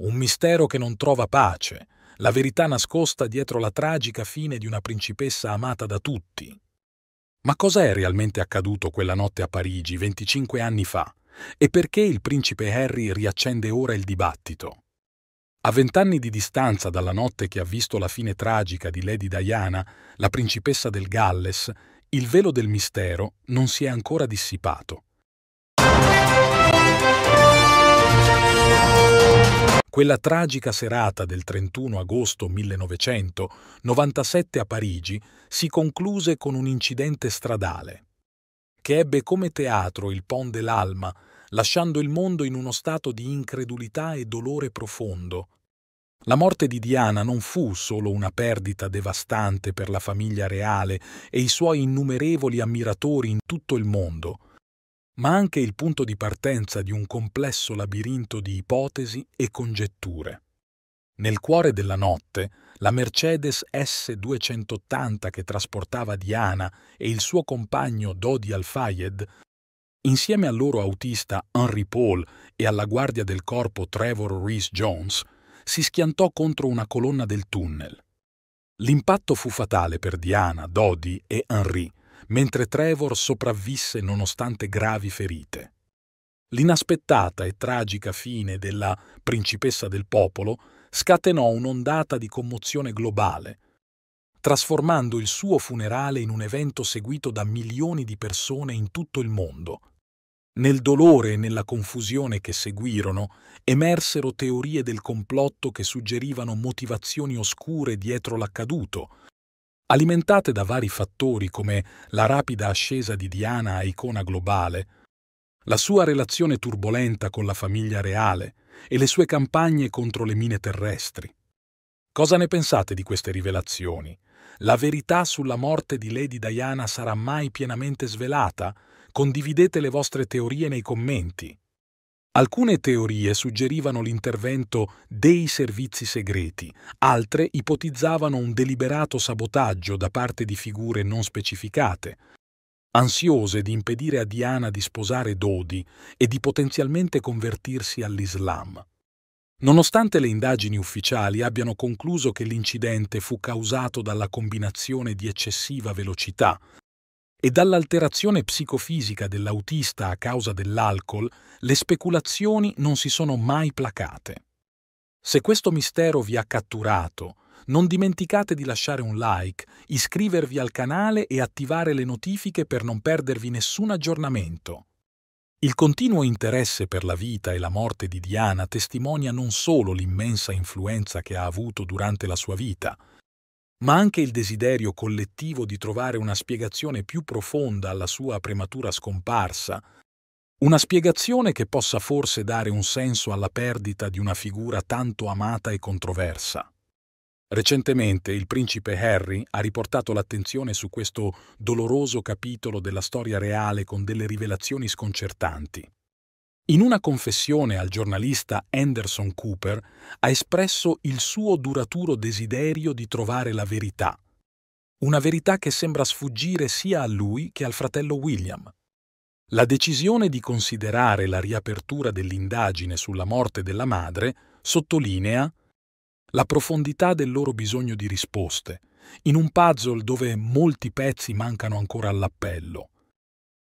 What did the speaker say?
un mistero che non trova pace, la verità nascosta dietro la tragica fine di una principessa amata da tutti. Ma cos'è realmente accaduto quella notte a Parigi 25 anni fa? E perché il principe Harry riaccende ora il dibattito? A vent'anni di distanza dalla notte che ha visto la fine tragica di Lady Diana, la principessa del Galles, il velo del mistero non si è ancora dissipato. Quella tragica serata del 31 agosto 1997 a Parigi si concluse con un incidente stradale, che ebbe come teatro il Pont dell'Alma, lasciando il mondo in uno stato di incredulità e dolore profondo. La morte di Diana non fu solo una perdita devastante per la famiglia reale e i suoi innumerevoli ammiratori in tutto il mondo, ma anche il punto di partenza di un complesso labirinto di ipotesi e congetture. Nel cuore della notte, la Mercedes S280 che trasportava Diana e il suo compagno Dodi Al-Fayed, insieme al loro autista Henry Paul e alla guardia del corpo Trevor Reese Jones, si schiantò contro una colonna del tunnel. L'impatto fu fatale per Diana, Dodi e Henry, mentre Trevor sopravvisse nonostante gravi ferite. L'inaspettata e tragica fine della principessa del popolo scatenò un'ondata di commozione globale, trasformando il suo funerale in un evento seguito da milioni di persone in tutto il mondo. Nel dolore e nella confusione che seguirono emersero teorie del complotto che suggerivano motivazioni oscure dietro l'accaduto, alimentate da vari fattori come la rapida ascesa di Diana a icona globale, la sua relazione turbolenta con la famiglia reale e le sue campagne contro le mine terrestri. Cosa ne pensate di queste rivelazioni? La verità sulla morte di Lady Diana sarà mai pienamente svelata? Condividete le vostre teorie nei commenti. Alcune teorie suggerivano l'intervento dei servizi segreti, altre ipotizzavano un deliberato sabotaggio da parte di figure non specificate, ansiose di impedire a Diana di sposare Dodi e di potenzialmente convertirsi all'Islam. Nonostante le indagini ufficiali abbiano concluso che l'incidente fu causato dalla combinazione di eccessiva velocità, e dall'alterazione psicofisica dell'autista a causa dell'alcol le speculazioni non si sono mai placate. Se questo mistero vi ha catturato, non dimenticate di lasciare un like, iscrivervi al canale e attivare le notifiche per non perdervi nessun aggiornamento. Il continuo interesse per la vita e la morte di Diana testimonia non solo l'immensa influenza che ha avuto durante la sua vita, ma anche il desiderio collettivo di trovare una spiegazione più profonda alla sua prematura scomparsa, una spiegazione che possa forse dare un senso alla perdita di una figura tanto amata e controversa. Recentemente il principe Harry ha riportato l'attenzione su questo doloroso capitolo della storia reale con delle rivelazioni sconcertanti. In una confessione al giornalista Anderson Cooper ha espresso il suo duraturo desiderio di trovare la verità, una verità che sembra sfuggire sia a lui che al fratello William. La decisione di considerare la riapertura dell'indagine sulla morte della madre sottolinea la profondità del loro bisogno di risposte, in un puzzle dove molti pezzi mancano ancora all'appello